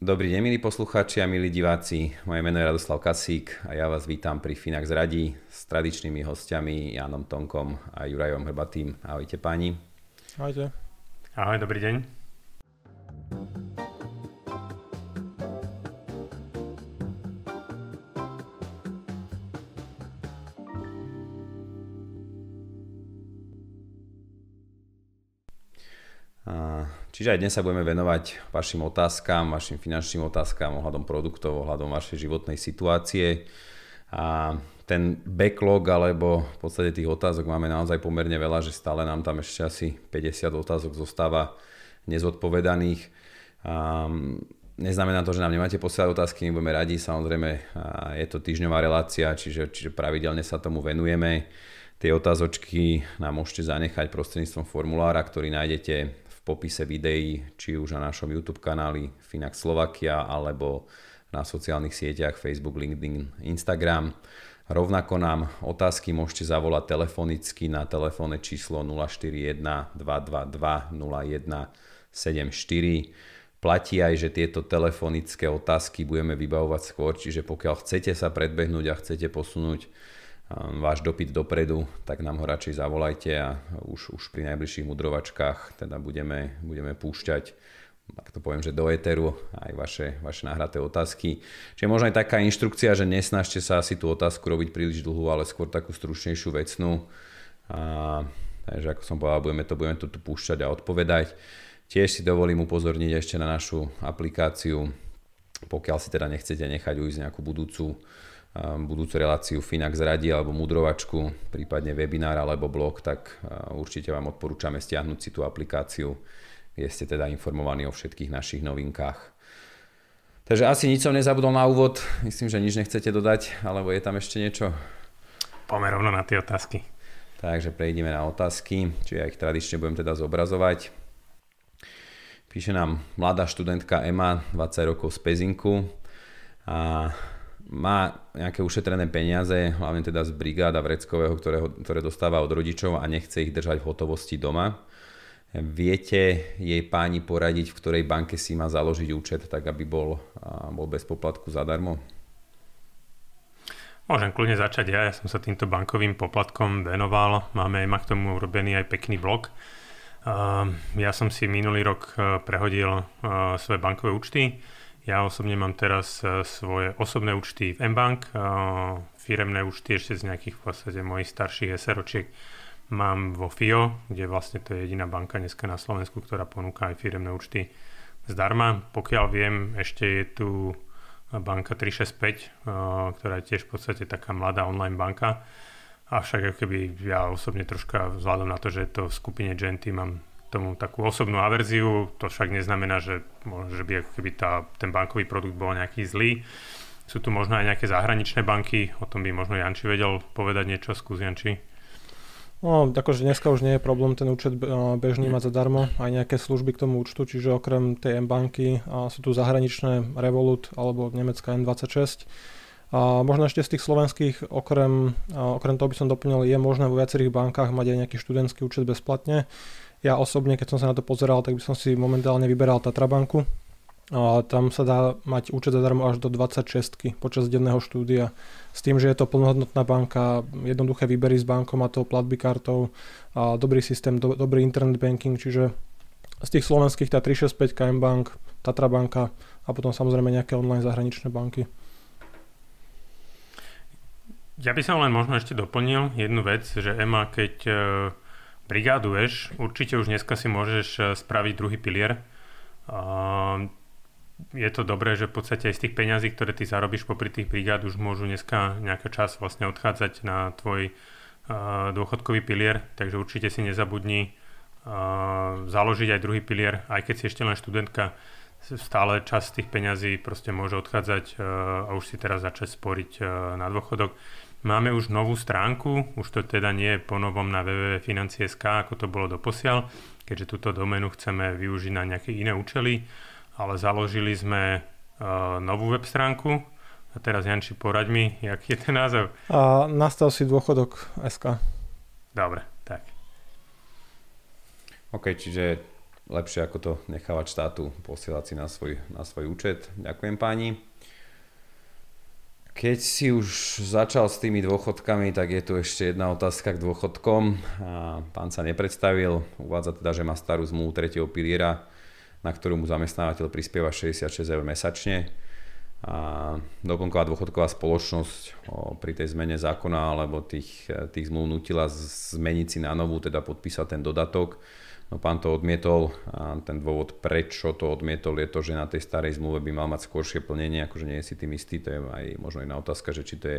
Dobrý deň, milí poslucháči a milí diváci. Moje meno je Radoslav Kasík a ja vás vítam pri Finax Radí s tradičnými hostiami Jánom Tonkom a Jurajom Hrbatým. Ahojte páni. Ahojte. Ahoj, dobrý deň. Čiže aj dnes sa budeme venovať vašim otázkam, vašim finančným otázkam ohľadom produktov, ohľadom vašej životnej situácie. A ten backlog alebo v podstate tých otázok máme naozaj pomerne veľa, že stále nám tam ešte asi 50 otázok zostáva nezodpovedaných. Um, neznamená to, že nám nemáte posielať otázky, my budeme radi, samozrejme je to týždňová relácia, čiže, čiže pravidelne sa tomu venujeme. Tie otázočky nám môžete zanechať prostredníctvom formulára, ktorý nájdete v popise videí, či už na našom YouTube kanáli Finax Slovakia alebo na sociálnych sieťach Facebook, LinkedIn, Instagram. Rovnako nám otázky môžete zavolať telefonicky na telefónne číslo 041 222 0174. Platí aj, že tieto telefonické otázky budeme vybavovať skôr, čiže pokiaľ chcete sa predbehnúť a chcete posunúť Ehm, váš dopyt dopredu, tak nám ho radšej zavolajte a už, už pri najbližších mudrovačkách teda budeme, budeme púšťať tak to poviem, že do éteru aj vaše, vaše nahraté otázky. Čiže možno aj taká inštrukcia, že nesnažte sa asi tú otázku robiť príliš dlhú, ale skôr takú stručnejšiu vecnú. A, takže ako som povedal, budeme to, budeme to tu púšťať a odpovedať. Tiež si dovolím upozorniť ešte na našu aplikáciu, pokiaľ si teda nechcete nechať ujsť nejakú budúcu budúcu reláciu Finax radi alebo mudrovačku, prípadne webinár alebo blog, tak určite vám odporúčame stiahnuť si tú aplikáciu, kde ste teda informovaní o všetkých našich novinkách. Takže asi nič som nezabudol na úvod, myslím, že nič nechcete dodať, alebo je tam ešte niečo? Poďme rovno na tie otázky. Takže prejdeme na otázky, či ja ich tradične budem teda zobrazovať. Píše nám mladá študentka Ema, 20 rokov z Pezinku a má nejaké ušetrené peniaze, hlavne teda z brigáda vreckového, ktorého, ktoré dostáva od rodičov a nechce ich držať v hotovosti doma. Viete jej páni poradiť, v ktorej banke si má založiť účet, tak aby bol, bol bez poplatku zadarmo? Môžem kľudne začať ja, ja som sa týmto bankovým poplatkom venoval, máme ma k tomu urobený aj pekný blog. Ehm, ja som si minulý rok e, prehodil e, svoje bankové účty, ja osobne mám teraz e, svoje osobné účty v mBank, firemné účty ešte z nejakých v podstate mojich starších SROčiek mám vo FIO, kde vlastne to je jediná banka dneska na Slovensku, ktorá ponúka aj firemné účty zdarma. Pokiaľ viem, ešte je tu banka 365, e, ktorá je tiež v podstate taká mladá online banka. Avšak ako keby ja osobne troška vzhľadom na to, že to v skupine Genty mám tomu takú osobnú averziu. To však neznamená, že, že by keby tá, ten bankový produkt bol nejaký zlý. Sú tu možno aj nejaké zahraničné banky, o tom by možno Janči vedel povedať niečo, skús Janči. No, akože dneska už nie je problém ten účet eh, bežný mať zadarmo, aj nejaké služby k tomu účtu, čiže okrem tej M-banky eh, sú tu zahraničné Revolut alebo nemecká N26. A možno ešte z tých slovenských, okrem, eh, okrem toho by som doplnil, je možné vo viacerých bankách mať aj nejaký študentský účet bezplatne. Ja osobne, keď som sa na to pozeral, tak by som si momentálne vyberal Tatrabanku. A tam sa dá mať účet zadarmo až do 26 počas denného štúdia. S tým, že je to plnohodnotná banka, jednoduché výbery s to platby kartou, a dobrý systém, do, dobrý internet banking, čiže z tých slovenských tá 365 KM Bank, Tatra banka a potom samozrejme nejaké online zahraničné banky. Ja by som len možno ešte doplnil jednu vec, že EMA, keď e, brigáduješ, určite už dneska si môžeš eh, spraviť druhý pilier. Je to dobré, že v podstate aj z tých peňazí, ktoré ty zarobíš popri tých brigád, už môžu dneska nejaká čas vlastne odchádzať na tvoj eh, dôchodkový pilier, takže určite si nezabudni eh, založiť aj druhý pilier, aj keď si ešte len študentka, stále čas tých peňazí proste môže odchádzať a už si teraz začať sporiť na dôchodok. Máme už novú stránku, už to teda nie je novom na www.financie.sk, ako to bolo doposiaľ, keďže túto doménu chceme využiť na nejaké iné účely, ale založili sme e, novú web stránku, a teraz Janči, poraď mi, jaký je ten názov. A nastav si dôchodok SK. Dobre, tak. OK, čiže lepšie ako to nechávať štátu posielať si na svoj, na svoj účet. Ďakujem páni. Keď si už začal s tými dôchodkami, tak je tu ešte jedna otázka k dôchodkom. A pán sa nepredstavil, uvádza teda, že má starú zmluvu tretieho piliera, na ktorú mu zamestnávateľ prispieva 66 eur mesačne. A doplnková dôchodková spoločnosť o, pri tej zmene zákona alebo tých, tých zmluv nutila zmeniť si na novú, teda podpísať ten dodatok No pán to odmietol a ten dôvod, prečo to odmietol, je to, že na tej starej zmluve by mal mať skôršie plnenie, akože nie je si tým istý, to je aj možno iná otázka, že či to je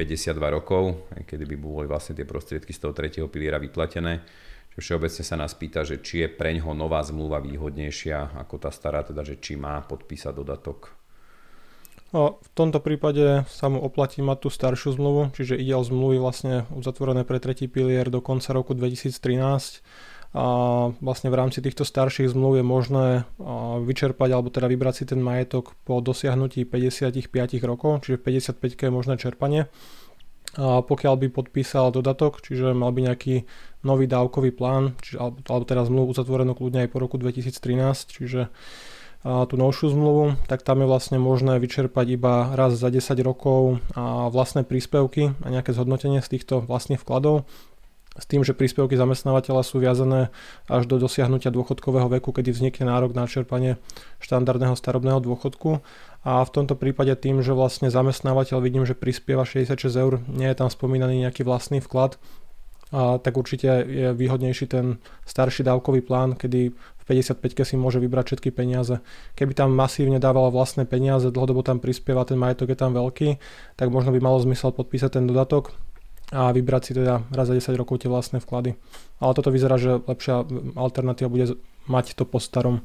52 rokov, kedy by boli vlastne tie prostriedky z toho tretieho piliera vyplatené. všeobecne sa nás pýta, že či je preňho nová zmluva výhodnejšia ako tá stará, teda že či má podpísať dodatok No, v tomto prípade sa mu oplatí mať tú staršiu zmluvu, čiže ide o zmluvy vlastne uzatvorené pre tretí pilier do konca roku 2013 a vlastne v rámci týchto starších zmluv je možné vyčerpať alebo teda vybrať si ten majetok po dosiahnutí 55 rokov, čiže 55 je možné čerpanie. A pokiaľ by podpísal dodatok, čiže mal by nejaký nový dávkový plán, čiže, alebo, alebo teda zmluvu uzatvorenú kľudne aj po roku 2013, čiže a tú novšiu zmluvu, tak tam je vlastne možné vyčerpať iba raz za 10 rokov a vlastné príspevky a nejaké zhodnotenie z týchto vlastných vkladov, s tým, že príspevky zamestnávateľa sú viazané až do dosiahnutia dôchodkového veku, kedy vznikne nárok na čerpanie štandardného starobného dôchodku. A v tomto prípade tým, že vlastne zamestnávateľ vidím, že prispieva 66 eur, nie je tam spomínaný nejaký vlastný vklad, a tak určite je výhodnejší ten starší dávkový plán, kedy v 55-ke si môže vybrať všetky peniaze. Keby tam masívne dávala vlastné peniaze, dlhodobo tam prispieva, ten majetok je tam veľký, tak možno by malo zmysel podpísať ten dodatok, a vybrať si teda raz za 10 rokov tie vlastné vklady. Ale toto vyzerá, že lepšia alternatíva bude mať to po starom.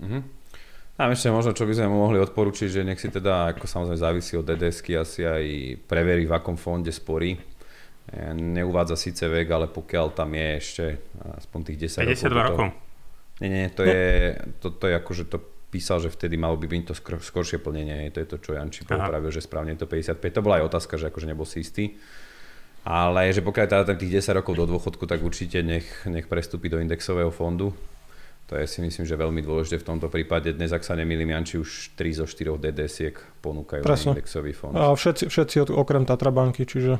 Mm-hmm. A ešte možno, čo by sme mu mohli odporučiť, že nech si teda, ako samozrejme závisí od DDSK asi aj preverí, v akom fonde sporí. E, neuvádza síce vek, ale pokiaľ tam je ešte aspoň tých 10 52 rokov. rokov. Nie, nie, to no. je, to, to je že to písal, že vtedy malo by byť to skor, skoršie plnenie. To je to, čo Janči popravil, že správne je to 55. To bola aj otázka, že akože nebol si istý. Ale že pokiaľ teda tých 10 rokov do dôchodku, tak určite nech, nech prestúpi do indexového fondu. To je si myslím, že veľmi dôležité v tomto prípade. Dnes, ak sa nemýlim, Janči už 3 zo 4 DDS-iek ponúkajú Presne. na indexový fond. A všetci, všetci okrem banky, čiže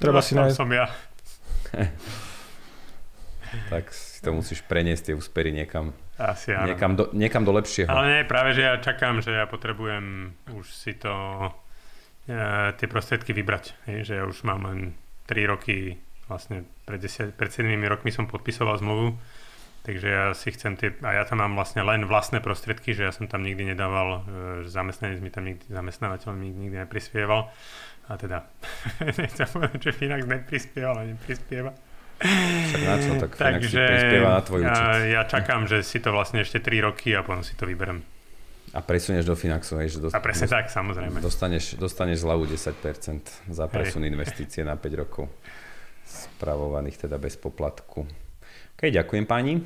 treba no, si nájsť. som ja. tak si to musíš preniesť tie úspery niekam. Asi áno. Niekam do, niekam do lepšieho. Ale nie, práve že ja čakám, že ja potrebujem už si to E, tie prostriedky vybrať. Hej, že ja už mám len 3 roky, vlastne pred, 10, pred 7 rokmi som podpisoval zmluvu, takže ja si chcem tie, a ja tam mám vlastne len vlastné prostriedky, že ja som tam nikdy nedával, e, že zamestnanec mi tam nikdy, zamestnávateľ mi nikdy neprispieval. A teda, nechcem povedať, že Finax neprispieval a neprispieva. na čo, tak Takže prispieva na tvoj účet. Ja, ja čakám, že si to vlastne ešte 3 roky a potom si to vyberem. A presunieš do Finaxu, hej, že dost, A presne dost, tak, samozrejme. Dostaneš, dostaneš zľavu 10% za presun hej. investície na 5 rokov, spravovaných teda bez poplatku. OK, ďakujem páni.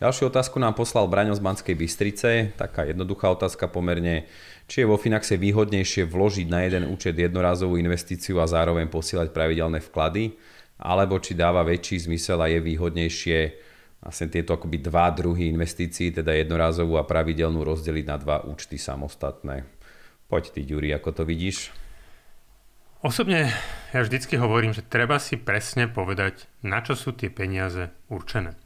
Ďalšiu otázku nám poslal Braňo z Banskej Bystrice. Taká jednoduchá otázka pomerne. Či je vo Finaxe výhodnejšie vložiť na jeden účet jednorázovú investíciu a zároveň posielať pravidelné vklady? Alebo či dáva väčší zmysel a je výhodnejšie vlastne tieto akoby dva druhy investícií, teda jednorázovú a pravidelnú, rozdeliť na dva účty samostatné. Poď ty, Ďuri, ako to vidíš? Osobne ja vždycky hovorím, že treba si presne povedať, na čo sú tie peniaze určené.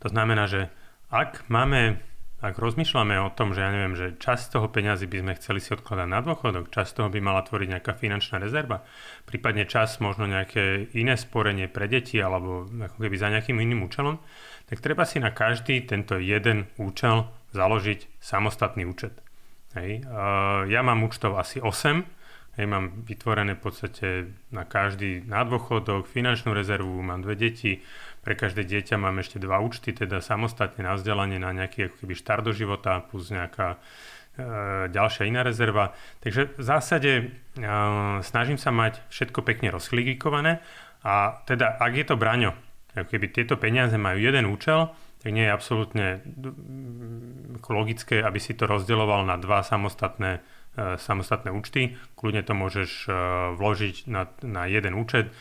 To znamená, že ak máme ak rozmýšľame o tom, že ja neviem, že časť toho peňazí by sme chceli si odkladať na dôchodok, časť toho by mala tvoriť nejaká finančná rezerva, prípadne čas možno nejaké iné sporenie pre deti alebo ako keby za nejakým iným účelom, tak treba si na každý tento jeden účel založiť samostatný účet. Hej. Ja mám účtov asi 8, hej, mám vytvorené v podstate na každý na dôchodok, finančnú rezervu, mám dve deti, pre každé dieťa mám ešte dva účty, teda samostatne na vzdelanie, na nejaký ako keby štart do života, plus nejaká e, ďalšia iná rezerva. Takže v zásade e, snažím sa mať všetko pekne rozklikované a teda ak je to braňo, ako keby tieto peniaze majú jeden účel, tak nie je absolútne logické, aby si to rozdeloval na dva samostatné, e, samostatné účty. Kľudne to môžeš e, vložiť na, na jeden účet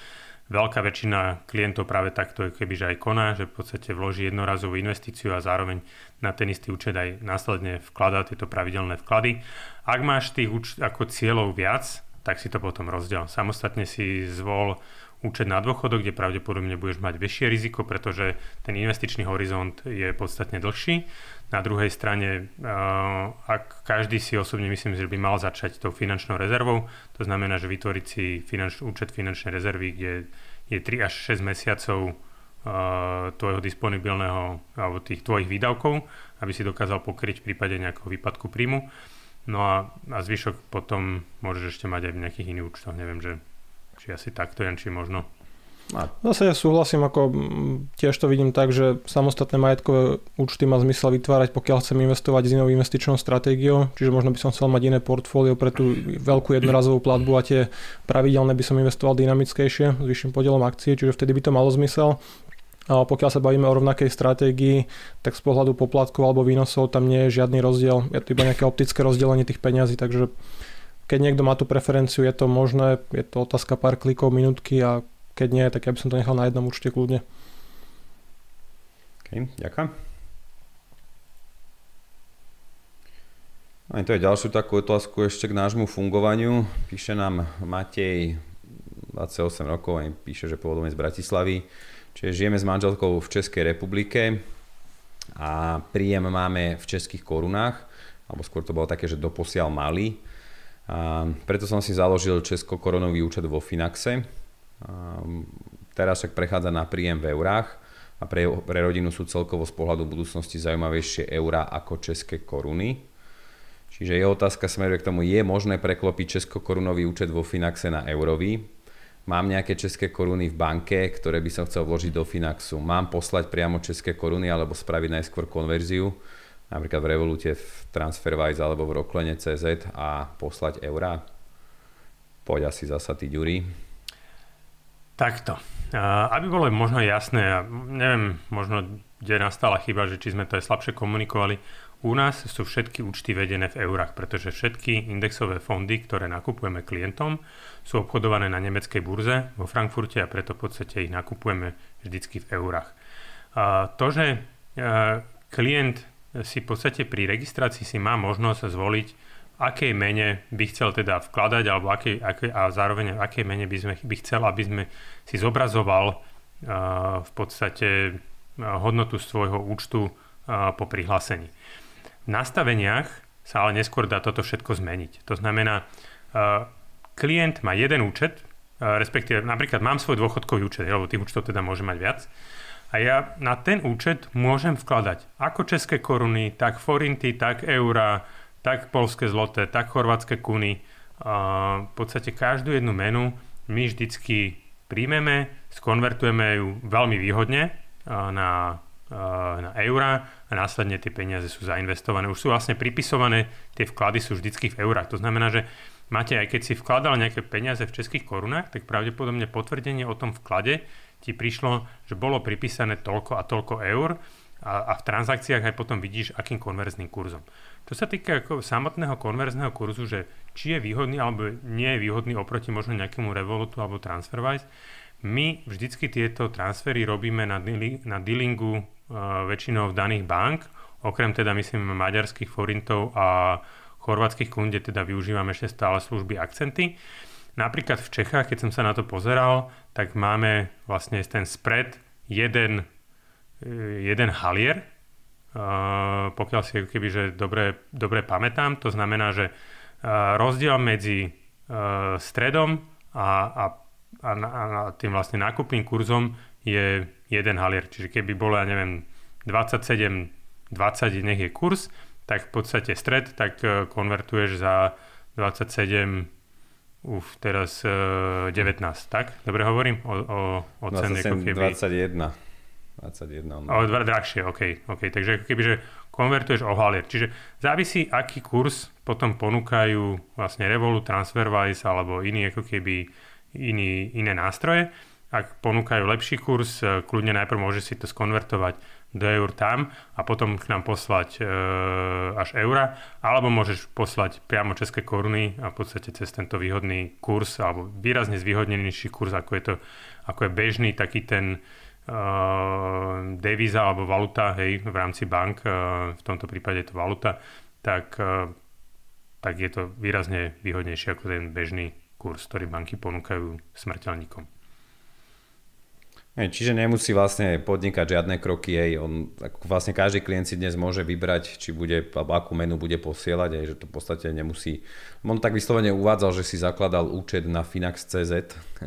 veľká väčšina klientov práve takto kebyže aj koná, že v podstate vloží jednorazovú investíciu a zároveň na ten istý účet aj následne vkladá tieto pravidelné vklady. Ak máš tých úč- ako cieľov viac, tak si to potom rozdiel. Samostatne si zvol účet na dôchodok, kde pravdepodobne budeš mať vyššie riziko, pretože ten investičný horizont je podstatne dlhší. Na druhej strane, eh, ak každý si osobne myslím, že by mal začať tou finančnou rezervou, to znamená, že vytvoriť si finanč, účet finančnej rezervy, kde je 3 až 6 mesiacov eh, tvojho disponibilného alebo tých tvojich výdavkov, aby si dokázal pokryť v prípade nejakého výpadku príjmu. No a, a zvyšok potom môžeš ešte mať aj v nejakých iných účtoch, neviem, že či asi takto, jen či možno. A zase ja súhlasím, ako tiež to vidím tak, že samostatné majetkové účty má zmysel vytvárať, pokiaľ chcem investovať s inou investičnou stratégiou, čiže možno by som chcel mať iné portfólio pre tú veľkú jednorazovú platbu a tie pravidelné by som investoval dynamickejšie s vyšším podielom akcie, čiže vtedy by to malo zmysel. A pokiaľ sa bavíme o rovnakej stratégii, tak z pohľadu poplatkov alebo výnosov tam nie je žiadny rozdiel. Je to iba nejaké optické rozdelenie tých peňazí, takže keď niekto má tú preferenciu, je to možné, je to otázka pár klikov, minútky a keď nie, tak ja by som to nechal na jednom určite kľudne. OK, ďakujem. Aj to je ďalšiu takú otázku ešte k nášmu fungovaniu. Píše nám Matej, 28 rokov, aj píše, že pôvodom je z Bratislavy. Čiže žijeme s manželkou v Českej republike a príjem máme v českých korunách, alebo skôr to bolo také, že doposiaľ mali. A preto som si založil česko-koronový účet vo Finaxe. A teraz však prechádza na príjem v eurách a pre, pre rodinu sú celkovo z pohľadu budúcnosti zaujímavejšie eurá ako české koruny. Čiže je otázka smeruje k tomu, je možné preklopiť česko-korunový účet vo Finaxe na eurový? mám nejaké české koruny v banke, ktoré by som chcel vložiť do Finaxu. Mám poslať priamo české koruny alebo spraviť najskôr konverziu napríklad v Revolute, v TransferWise alebo v Roklene CZ a poslať eurá? Poď asi zasa ty, Ďuri. Takto. Aby bolo možno jasné, ja neviem, možno kde nastala chyba, že či sme to aj slabšie komunikovali, u nás sú všetky účty vedené v eurách, pretože všetky indexové fondy, ktoré nakupujeme klientom, sú obchodované na nemeckej burze vo Frankfurte a preto v podstate ich nakupujeme vždycky v eurách. A to, že e, klient si v podstate pri registrácii si má možnosť zvoliť, akej mene by chcel teda vkladať alebo akej, akej, a zároveň v akej mene by, sme, by chcel, aby sme si zobrazoval v podstate hodnotu svojho účtu po prihlásení. V nastaveniach sa ale neskôr dá toto všetko zmeniť. To znamená, klient má jeden účet, respektíve napríklad mám svoj dôchodkový účet, lebo tých účtov teda môže mať viac, a ja na ten účet môžem vkladať ako české koruny, tak forinty, tak eurá, tak polské zloté, tak chorvátske kuny. A v podstate každú jednu menu my vždycky príjmeme, skonvertujeme ju veľmi výhodne na, na eurá a následne tie peniaze sú zainvestované. Už sú vlastne pripisované, tie vklady sú vždycky v eurách. To znamená, že máte, aj keď si vkladal nejaké peniaze v českých korunách, tak pravdepodobne potvrdenie o tom vklade ti prišlo, že bolo pripísané toľko a toľko eur a, a v transakciách aj potom vidíš, akým konverzným kurzom. Čo sa týka ako samotného konverzného kurzu, že či je výhodný alebo nie je výhodný oproti možno nejakému Revolutu alebo TransferWise, my vždycky tieto transfery robíme na, na dealingu uh, väčšinou v daných bank, okrem teda myslím maďarských forintov a chorvátskych kunde teda využívame ešte stále služby akcenty. Napríklad v Čechách, keď som sa na to pozeral, tak máme vlastne ten spread jeden, e, jeden halier, e, pokiaľ si keby, že dobre, dobre pamätám, to znamená, že e, rozdiel medzi stredom a, a, a, a tým vlastne nákupným kurzom je jeden halier. Čiže keby bolo, ja neviem, 27, 20 nech je kurz, tak v podstate stred, tak e, konvertuješ za 27, uf, teraz 19, e, tak? Dobre hovorím? O, o, o 27, keby... 21. 21. O, dva, drahšie, OK, OK. Takže ako keby, že konvertuješ o halier. Čiže závisí, aký kurz potom ponúkajú vlastne Revolut, Transferwise alebo iný ako keby iný, iné nástroje. Ak ponúkajú lepší kurz, e, kľudne najprv môže si to skonvertovať do eur tam a potom k nám poslať e, až eura, alebo môžeš poslať priamo české koruny a v podstate cez tento výhodný kurz, alebo výrazne zvýhodnenejší kurz, ako je, to, ako je bežný taký ten e, devíza alebo valuta, hej, v rámci bank, e, v tomto prípade je to valuta, tak, e, tak je to výrazne výhodnejšie ako ten bežný kurz, ktorý banky ponúkajú smrteľníkom čiže nemusí vlastne podnikať žiadne kroky, hej, on, vlastne každý klient si dnes môže vybrať, či bude, alebo akú menu bude posielať, hej, že to v podstate nemusí. On tak vyslovene uvádzal, že si zakladal účet na finax.cz,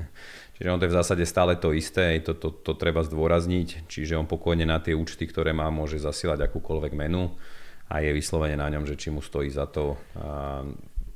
čiže on to je v zásade stále to isté, hej, to, to, to treba zdôrazniť, čiže on pokojne na tie účty, ktoré má, môže zasielať akúkoľvek menu a je vyslovene na ňom, že či mu stojí za to a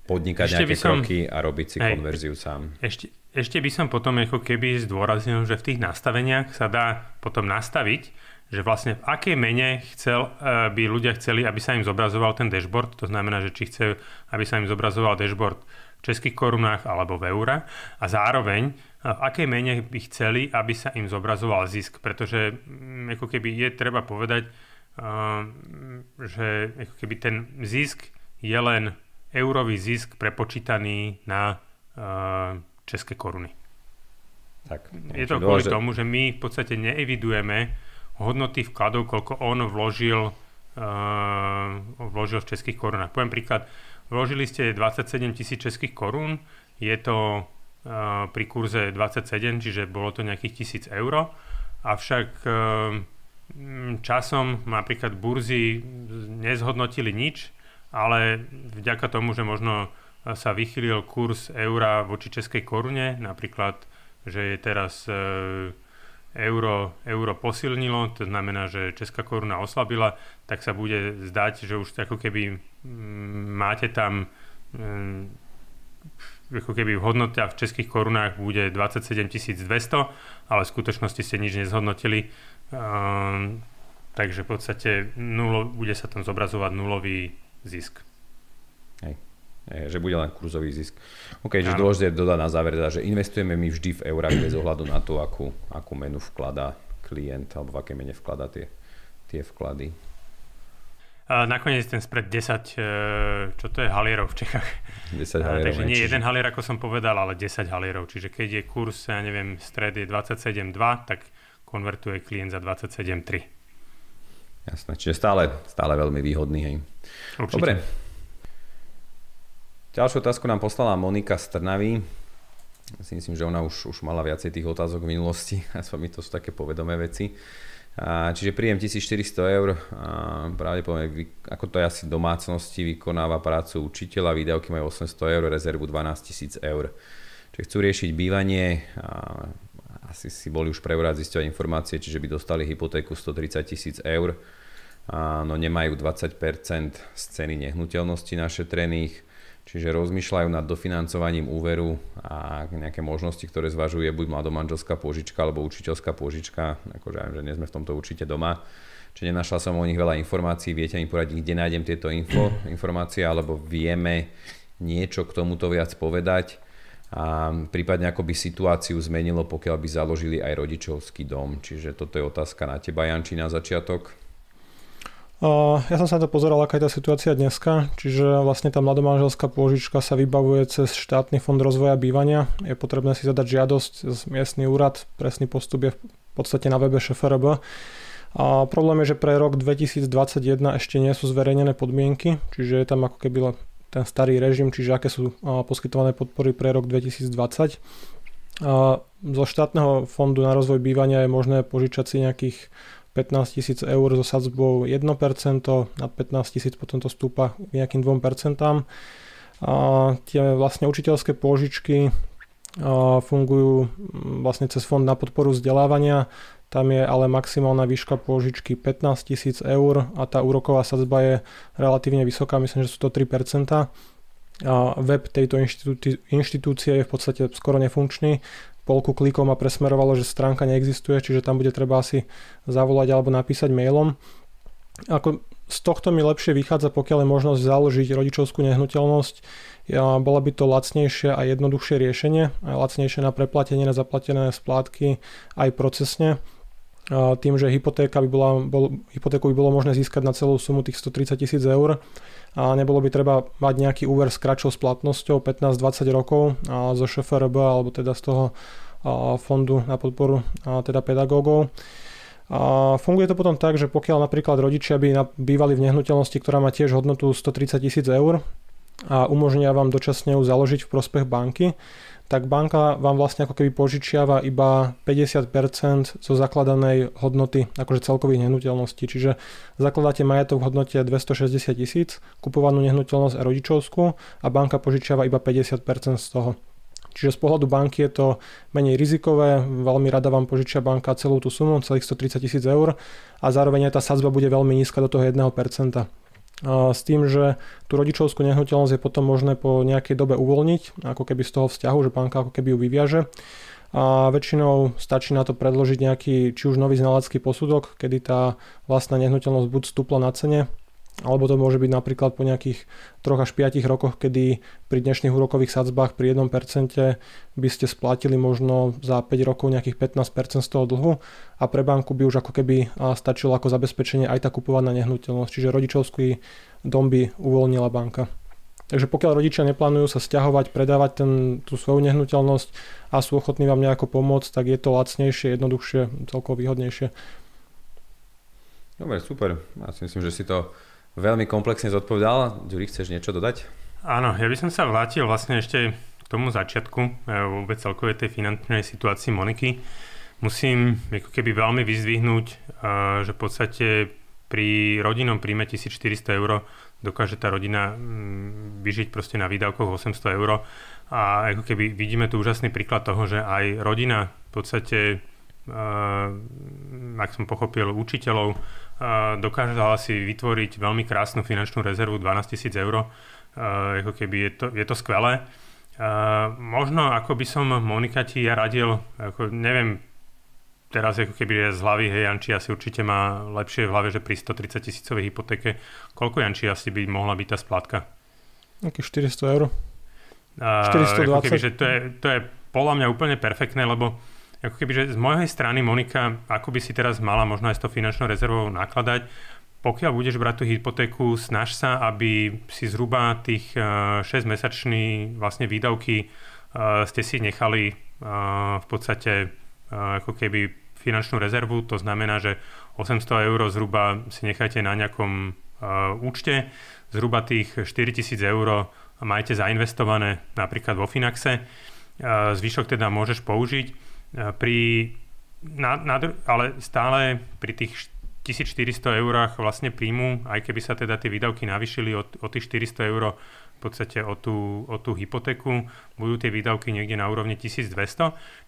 podnikať ešte nejaké som, kroky a robiť si hej, konverziu sám. Ešte, ešte by som potom ako keby zdôraznil, že v tých nastaveniach sa dá potom nastaviť, že vlastne v akej mene chcel, eh, by ľudia chceli, aby sa im zobrazoval ten dashboard, to znamená, že či chce, aby sa im zobrazoval dashboard v českých korunách alebo v eura a zároveň eh, v akej mene by chceli, aby sa im zobrazoval zisk, pretože mm, ako keby je treba povedať, eh, že ako keby ten zisk je len eurový zisk prepočítaný na české koruny. Tak, je to kvôli dôležité. tomu, že my v podstate neevidujeme hodnoty vkladov, koľko on vložil, uh, vložil v českých korunách. Poviem príklad, vložili ste 27 tisíc českých korún, je to uh, pri kurze 27, čiže bolo to nejakých tisíc eur, avšak uh, časom napríklad burzy nezhodnotili nič, ale vďaka tomu, že možno sa vychylil kurz eura voči českej korune, napríklad, že je teraz e, euro, euro posilnilo, to znamená, že česká koruna oslabila, tak sa bude zdať, že už ako keby máte tam e, ako keby hodnota v českých korunách bude 27 200, ale v skutočnosti ste nič nezhodnotili. takže v podstate nulo, bude sa tam zobrazovať nulový zisk. Eh, že bude len kurzový zisk. OK, že dôležité dodať na záver, teda, že investujeme my vždy v eurách bez ohľadu na to, akú, akú menu vkladá klient alebo v aké mene vkladá tie, tie vklady. A nakoniec ten spred 10, eh, čo to je halierov v Čechách. 10 eh, halierov. Takže nie čiže... jeden halier, ako som povedal, ale 10 halierov. Čiže keď je kurz, ja neviem, stred je 27,2, tak konvertuje klient za 27,3. Jasné, čiže stále, stále veľmi výhodný, hej. Určite. Dobre, Ďalšiu otázku nám poslala Monika z Trnavy. si myslím, že ona už, už mala viacej tých otázok v minulosti, aspoň mi to sú také povedomé veci. čiže príjem 1400 eur, pravdepodobne, ako to je asi domácnosti, vykonáva prácu učiteľa, výdavky majú 800 eur, rezervu 12 000 eur. Čiže chcú riešiť bývanie, asi si boli už preurať zistovať informácie, čiže by dostali hypotéku 130 tisíc eur, no nemajú 20% z ceny nehnuteľnosti našetrených, Čiže rozmýšľajú nad dofinancovaním úveru a nejaké možnosti, ktoré zvažuje buď mladomanželská pôžička alebo učiteľská pôžička. Akože aj, že nie sme v tomto určite doma. Čiže nenašla som o nich veľa informácií, viete mi poradiť, kde nájdem tieto info, informácie, alebo vieme niečo k tomuto viac povedať a prípadne ako by situáciu zmenilo, pokiaľ by založili aj rodičovský dom. Čiže toto je otázka na teba, Janči, na začiatok. Ja som sa to pozeral, aká je tá situácia dneska, čiže vlastne tá mladomáželská pôžička sa vybavuje cez štátny fond rozvoja bývania. Je potrebné si zadať žiadosť z miestny úrad, presný postup je v podstate na webe ŠFRB. Er a problém je, že pre rok 2021 ešte nie sú zverejnené podmienky, čiže je tam ako keby ten starý režim, čiže aké sú poskytované podpory pre rok 2020. A zo štátneho fondu na rozvoj bývania je možné požičať si nejakých 15 tisíc eur so sadzbou 1%, nad 15 tisíc potom to stúpa k nejakým 2%. A tie vlastne učiteľské pôžičky fungujú vlastne cez fond na podporu vzdelávania. Tam je ale maximálna výška pôžičky 15 tisíc eur a tá úroková sadzba je relatívne vysoká, myslím, že sú to 3%. A web tejto inštitúcie je v podstate skoro nefunkčný, polku klikov ma presmerovalo, že stránka neexistuje, čiže tam bude treba asi zavolať alebo napísať mailom. Ako z tohto mi lepšie vychádza, pokiaľ je možnosť založiť rodičovskú nehnuteľnosť. Bola by to lacnejšie a jednoduchšie riešenie, aj lacnejšie na preplatenie, na zaplatené splátky, aj procesne tým, že hypotéka by bola, bol, hypotéku by bolo možné získať na celú sumu tých 130 tisíc eur a nebolo by treba mať nejaký úver s kratšou splatnosťou 15-20 rokov zo ŠFRB alebo teda z toho fondu na podporu teda pedagógov. A funguje to potom tak, že pokiaľ napríklad rodičia by bývali v nehnuteľnosti, ktorá má tiež hodnotu 130 tisíc eur a umožnia vám dočasne ju založiť v prospech banky, tak banka vám vlastne ako keby požičiava iba 50% zo zakladanej hodnoty, akože celkových nehnuteľností. Čiže zakladáte majetok v hodnote 260 tisíc, kupovanú nehnuteľnosť a rodičovskú a banka požičiava iba 50% z toho. Čiže z pohľadu banky je to menej rizikové, veľmi rada vám požičia banka celú tú sumu, celých 130 tisíc eur a zároveň aj tá sadzba bude veľmi nízka do toho 1% s tým, že tú rodičovskú nehnuteľnosť je potom možné po nejakej dobe uvoľniť, ako keby z toho vzťahu, že banka ako keby ju vyviaže. A väčšinou stačí na to predložiť nejaký či už nový znalecký posudok, kedy tá vlastná nehnuteľnosť buď stúpla na cene, alebo to môže byť napríklad po nejakých 3 až 5 rokoch, kedy pri dnešných úrokových sadzbách pri 1% by ste splatili možno za 5 rokov nejakých 15% z toho dlhu a pre banku by už ako keby stačilo ako zabezpečenie aj tá kupovaná nehnuteľnosť, čiže rodičovský dom by uvoľnila banka. Takže pokiaľ rodičia neplánujú sa stiahovať, predávať ten, tú svoju nehnuteľnosť a sú ochotní vám nejako pomôcť, tak je to lacnejšie, jednoduchšie, celkovo výhodnejšie. Dobre, super. Ja si myslím, že si to veľmi komplexne zodpovedal. Ďuri, chceš niečo dodať? Áno, ja by som sa vrátil vlastne ešte k tomu začiatku e, vôbec celkovej tej finančnej situácii Moniky. Musím ako keby veľmi vyzdvihnúť, e, že v podstate pri rodinnom príjme 1400 eur dokáže tá rodina mm, vyžiť proste na výdavkoch 800 eur a ako keby vidíme tu úžasný príklad toho, že aj rodina v podstate Eh, ak som pochopil, učiteľov, eh, dokázala si vytvoriť veľmi krásnu finančnú rezervu 12 tisíc eur. Eh, ako keby je to, je to skvelé. Možno ako by som Monika ti ja radil, ako neviem, teraz ako keby je z hlavy, hej, Janči asi určite má lepšie v hlave, že pri 130 tisícovej hypotéke, koľko Janči asi by mohla byť tá splátka? Nejakých 400 eur. 420. Ako keby, že to, je, to je podľa mňa úplne perfektné, lebo ako keby, že z mojej strany, Monika, ako by si teraz mala možno aj s tou finančnou rezervou nakladať, pokiaľ budeš brať tú hypotéku, snaž sa, aby si zhruba tých 6-mesačný eh, vlastne výdavky eh, ste si nechali eh, v podstate ako keby finančnú rezervu, to znamená, že 800 eur zhruba si nechajte na nejakom účte, zhruba tých 4000 eur majte zainvestované napríklad vo Finaxe, zvyšok teda môžeš použiť pri, na, na, ale stále pri tých 1400 eurách vlastne príjmu, aj keby sa teda tie výdavky navyšili o, o tých 400 eur v podstate o tú, o tú hypotéku, budú tie výdavky niekde na úrovni 1200,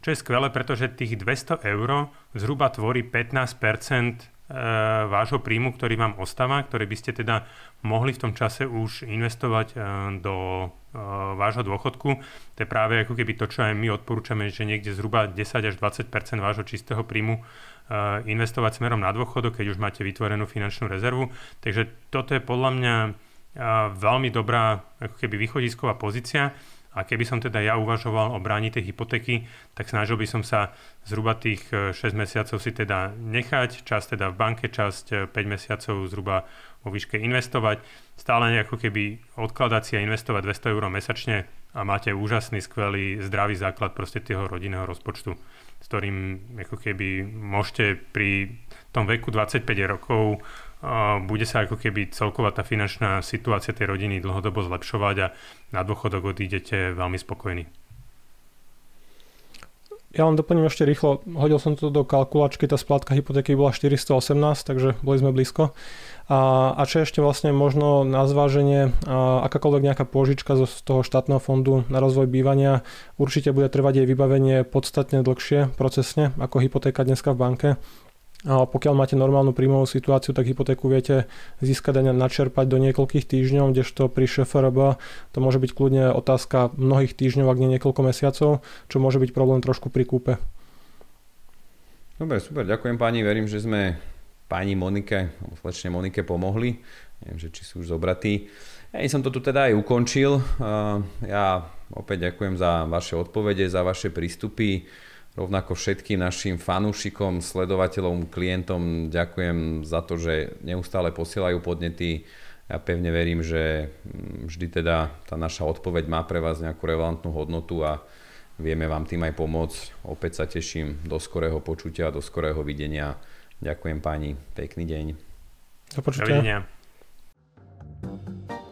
čo je skvelé, pretože tých 200 eur zhruba tvorí 15 Eh, vášho príjmu, ktorý vám ostáva, ktorý by ste teda mohli v tom čase už investovať eh, do eh, vášho dôchodku. To je práve ako keby to, čo aj my odporúčame, že niekde zhruba 10 až 20 vášho čistého príjmu investovať smerom na dôchodok, keď už máte vytvorenú finančnú rezervu. Takže toto je podľa mňa veľmi dobrá ako keby východisková pozícia a keby som teda ja uvažoval o bráni tej hypotéky, tak snažil by som sa zhruba tých 6 e, mesiacov si teda nechať, časť teda v banke, časť 5 e, mesiacov zhruba vo výške investovať. Stále ako keby odkladať si a investovať 200 eur mesačne a máte úžasný, skvelý, zdravý základ proste tého rodinného rozpočtu, s ktorým ako keby môžete pri tom veku 25 rokov bude sa ako keby celková tá finančná situácia tej rodiny dlhodobo zlepšovať a na dôchodok odídete veľmi spokojní. Ja len doplním ešte rýchlo, hodil som to do kalkulačky, tá splátka hypotéky bola 418, takže boli sme blízko. A, a čo ešte vlastne možno na zváženie, a, akákoľvek nejaká pôžička zo, z toho štátneho fondu na rozvoj bývania, určite bude trvať jej vybavenie podstatne dlhšie procesne ako hypotéka dneska v banke. A pokiaľ máte normálnu príjmovú situáciu, tak hypotéku viete získať a načerpať do niekoľkých týždňov, kdežto pri ŠFRB to môže byť kľudne otázka mnohých týždňov, ak nie niekoľko mesiacov, čo môže byť problém trošku pri kúpe. Dobre, super, ďakujem pani. verím, že sme pani Monike, slečne Monike pomohli. Neviem, že či sú už zobratí. Ja som to tu teda aj ukončil. Ja opäť ďakujem za vaše odpovede, za vaše prístupy. Rovnako všetkým našim fanúšikom, sledovateľom, klientom ďakujem za to, že neustále posielajú podnety. Ja pevne verím, že mm, vždy teda tá naša odpoveď má pre vás nejakú relevantnú hodnotu a vieme vám tým aj pomôcť. Opäť sa teším do skorého počutia, do skorého videnia. Ďakujem pani, pekný deň. Do počutia. Dovidenia.